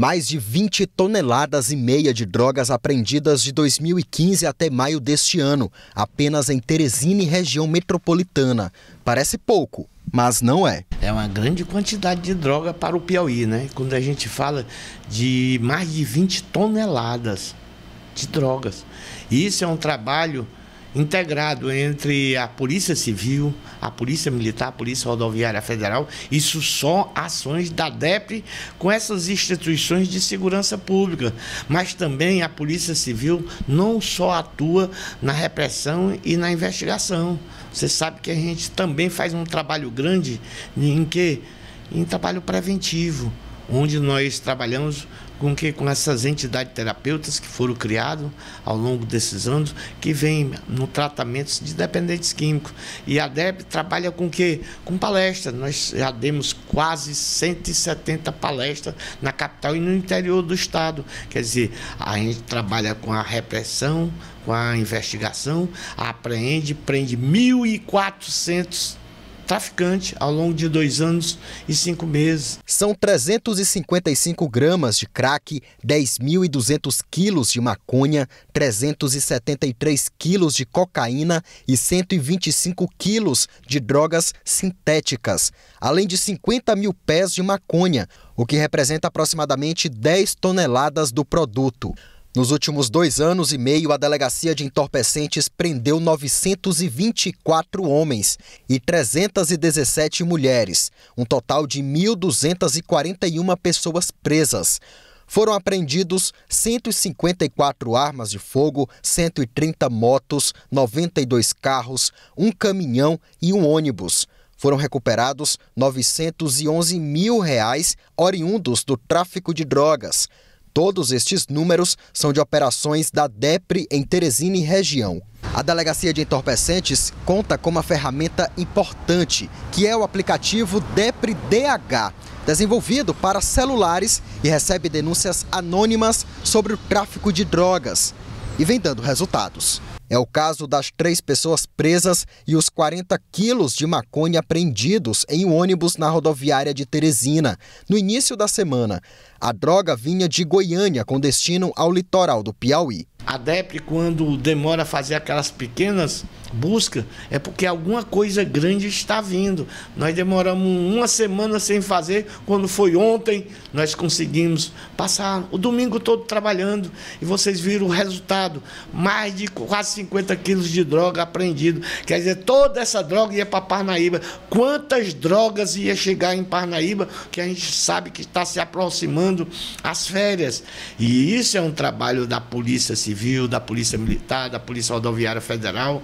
Mais de 20 toneladas e meia de drogas apreendidas de 2015 até maio deste ano, apenas em Teresina e região metropolitana. Parece pouco, mas não é. É uma grande quantidade de droga para o Piauí, né? Quando a gente fala de mais de 20 toneladas de drogas. isso é um trabalho integrado entre a Polícia Civil, a Polícia Militar, a Polícia Rodoviária Federal, isso só ações da DEP com essas instituições de segurança pública, mas também a Polícia Civil não só atua na repressão e na investigação. Você sabe que a gente também faz um trabalho grande em que em trabalho preventivo, onde nós trabalhamos com que com essas entidades terapeutas que foram criadas ao longo desses anos, que vêm no tratamento de dependentes químicos. E a DEP trabalha com que? Com palestras. Nós já demos quase 170 palestras na capital e no interior do estado. Quer dizer, a gente trabalha com a repressão, com a investigação, apreende, prende 1.400 traficante ao longo de dois anos e cinco meses. São 355 gramas de crack, 10.200 quilos de maconha, 373 quilos de cocaína e 125 quilos de drogas sintéticas, além de 50 mil pés de maconha, o que representa aproximadamente 10 toneladas do produto. Nos últimos dois anos e meio, a Delegacia de Entorpecentes prendeu 924 homens e 317 mulheres, um total de 1.241 pessoas presas. Foram apreendidos 154 armas de fogo, 130 motos, 92 carros, um caminhão e um ônibus foram recuperados 911 mil reais oriundos do tráfico de drogas. Todos estes números são de operações da DEPRE em Teresina e região. A Delegacia de Entorpecentes conta com uma ferramenta importante, que é o aplicativo DEPRE DH, desenvolvido para celulares e recebe denúncias anônimas sobre o tráfico de drogas e vem dando resultados. É o caso das três pessoas presas e os 40 quilos de maconha apreendidos em um ônibus na rodoviária de Teresina, no início da semana. A droga vinha de Goiânia, com destino ao litoral do Piauí. A DEP, quando demora a fazer aquelas pequenas busca, é porque alguma coisa grande está vindo. Nós demoramos uma semana sem fazer, quando foi ontem, nós conseguimos passar o domingo todo trabalhando e vocês viram o resultado: mais de quase 50 quilos de droga apreendido. Quer dizer, toda essa droga ia para Parnaíba. Quantas drogas ia chegar em Parnaíba, que a gente sabe que está se aproximando as férias. E isso é um trabalho da Polícia Civil, da Polícia Militar, da Polícia Rodoviária Federal.